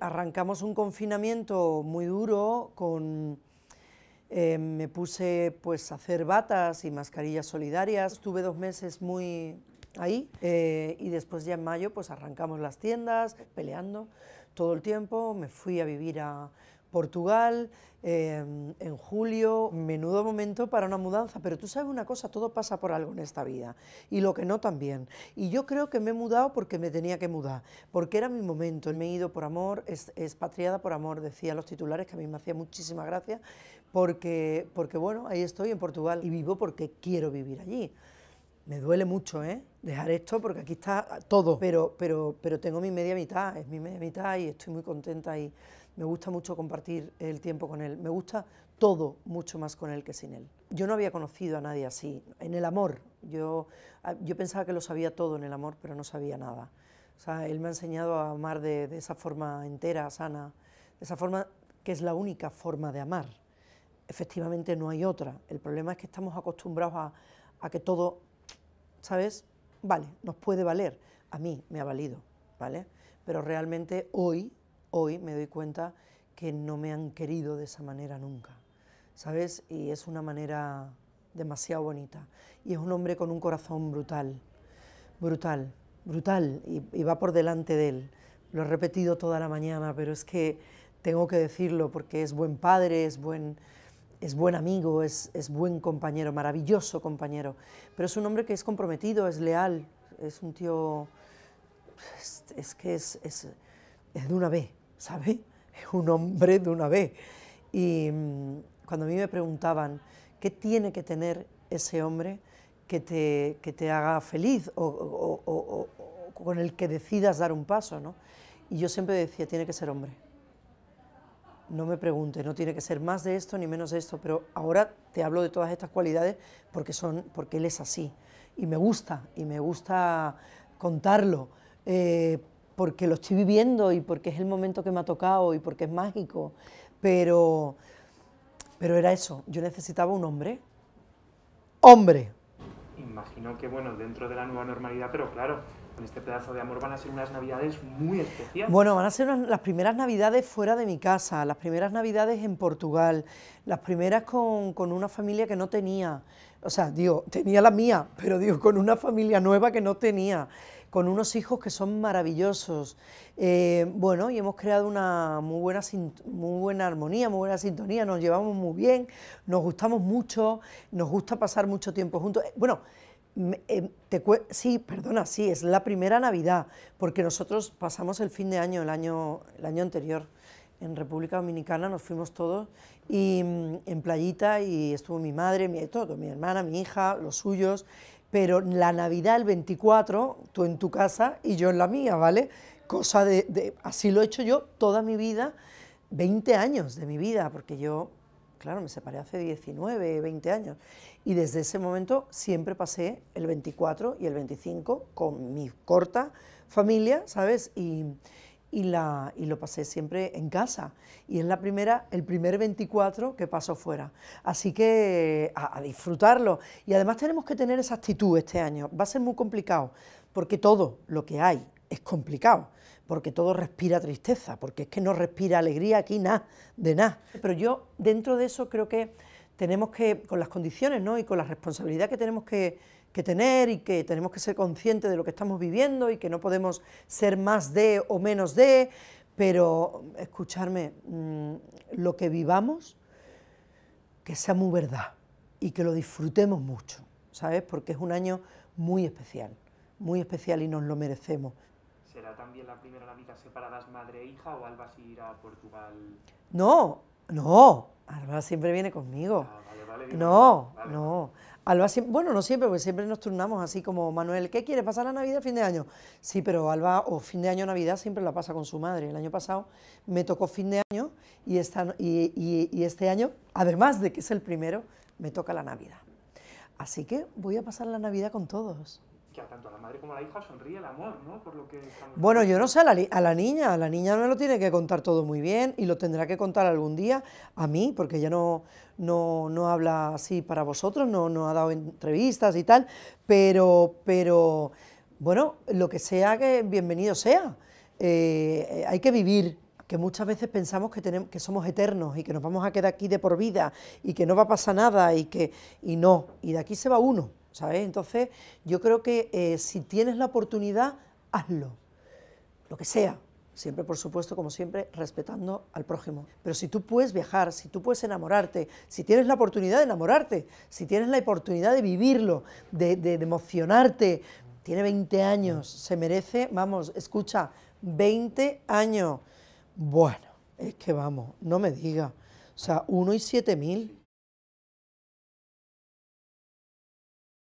Arrancamos un confinamiento muy duro con... Eh, me puse pues a hacer batas y mascarillas solidarias. Estuve dos meses muy ahí eh, y después ya en mayo pues arrancamos las tiendas peleando todo el tiempo. Me fui a vivir a Portugal, em, en julio, menudo momento para una mudanza, pero tú sabes una cosa, todo pasa por algo en esta vida y lo que no también. Y yo creo que me he mudado porque me tenía que mudar, porque era mi momento, me he ido por amor, expatriada por amor, decían los titulares, que a mí me hacía muchísima gracia, porque, porque bueno, ahí estoy en Portugal y vivo porque quiero vivir allí. Me duele mucho, ¿eh? Dejar esto porque aquí está todo, pero, pero, pero tengo mi media mitad, es mi media mitad y estoy muy contenta y me gusta mucho compartir el tiempo con él, me gusta todo mucho más con él que sin él. Yo no había conocido a nadie así, en el amor, yo, ah, yo pensaba que lo sabía todo en el amor, pero no sabía nada. O sea, él me ha enseñado a amar de, esa forma entera, sana, de esa forma que es la única forma de amar. Efectivamente no hay otra, el problema es que estamos acostumbrados a, a que todo, ¿sabes? Vale, nos puede valer, a mí me ha valido, ¿vale? Pero realmente hoy hoy me doy cuenta que no me han querido de esa manera nunca, ¿sabes? Y es una manera demasiado bonita. Y es un hombre con un corazón brutal, brutal, brutal, y, va por delante de él. Lo he repetido toda la mañana, pero es que tengo que decirlo porque es buen padre, es buen, es buen amigo, es, buen compañero, maravilloso compañero. Pero es un hombre que es comprometido, es leal, es un tío... Es, que es, es de una B, ¿sabes? Es un hombre de una vez. Y mm, cuando a mí me preguntaban, ¿qué tiene que tener ese hombre que te, que te haga feliz o, con el que decidas dar un paso? ¿no? Y yo siempre decía, tiene que ser hombre. No me pregunte, no tiene que ser más de esto ni menos de esto, pero ahora te hablo de todas estas cualidades porque, son, porque él es así. Y me gusta, y me gusta contarlo. Eh, porque lo estoy viviendo y porque es el momento que me ha tocado y porque es mágico, pero, pero era eso, yo necesitaba un hombre. Hombre. Imagino que, bueno, dentro de la nueva normalidad, pero claro, con este pedazo de amor van a ser unas navidades muy especiales. Bueno, van a ser las primeras navidades fuera de mi casa, las primeras navidades en Portugal, las primeras con, una familia que no tenía, o sea, digo, tenía la mía, pero digo, con una familia nueva que no tenía, con unos hijos que son maravillosos. Eh, bueno, y hemos creado una muy buena, muy buena armonía, muy buena sintonía, nos llevamos muy bien, nos gustamos mucho, nos gusta pasar mucho tiempo juntos. Bueno, Em, sí, perdona, sí, es la primera Navidad, porque nosotros pasamos el fin de año, el año, el año anterior, en República Dominicana, nos fuimos todos, y mm, en playita, y estuvo mi madre, mi, todo, mi hermana, mi hija, los suyos, pero la Navidad el 24, tú en tu casa y yo en la mía, ¿vale? Cosa de así lo he hecho yo toda mi vida, 20 años de mi vida, porque yo claro, me separé hace 19, 20 años. Y desde ese momento siempre pasé el 24 y el 25 con mi corta familia, ¿sabes? Y, y, la, y lo pasé siempre en casa. Y es la primera, el primer 24 que paso fuera. Así que a, disfrutarlo. Y además tenemos que tener esa actitud este año. Va a ser muy complicado, porque todo lo que hay es complicado, porque todo respira tristeza, porque es que no respira alegría aquí nada, de nada. Pero yo dentro de eso creo que tenemos que, con las condiciones ¿no? y con la responsabilidad que tenemos que, tener y que tenemos que ser conscientes de lo que estamos viviendo y que no podemos ser más de o menos de, pero escucharme, mm, lo que vivamos, que sea muy verdad y que lo disfrutemos mucho, ¿sabes? Porque es un año muy especial, muy especial y nos lo merecemos. ¿Será también la primera Navidad separadas madre e hija o Alba si irá a Portugal? No, no. Alba siempre viene conmigo. Ah, no, no. Alba bueno, no siempre, porque siempre nos turnamos así como Manuel, ¿qué quiere pasar la Navidad fin de año? Sí, pero Alba o fin de año Navidad siempre la pasa con su madre. El año pasado me tocó fin de año y, y este año, además de que es el primero, me toca la Navidad. Así que voy a pasar la Navidad con todos que a tanto la madre como la hija sonríe el amor, ¿no? Por lo que Bueno, yo no sé, a la, niña, a la niña no lo tiene que contar todo muy bien y lo tendrá que contar algún día a mí, porque ella no, no, habla así para vosotros, no, no ha dado entrevistas y tal, pero, pero bueno, lo que sea, que bienvenido sea. Eh, hay que vivir que muchas veces pensamos que, tenemos, que somos eternos y que nos vamos a quedar aquí de por vida y que no va a pasar nada y que y no, y de aquí se va uno. ¿sabes? Entonces, yo creo que eh, si tienes la oportunidad, hazlo, lo que sea, siempre, por supuesto, como siempre, respetando al prójimo. Pero si tú puedes viajar, si tú puedes enamorarte, si tienes la oportunidad de enamorarte, si tienes la oportunidad de vivirlo, de, emocionarte, tiene 20 años, se merece, vamos, escucha, 20 años. Bueno, es que vamos, no me diga. O sea, uno y siete mil.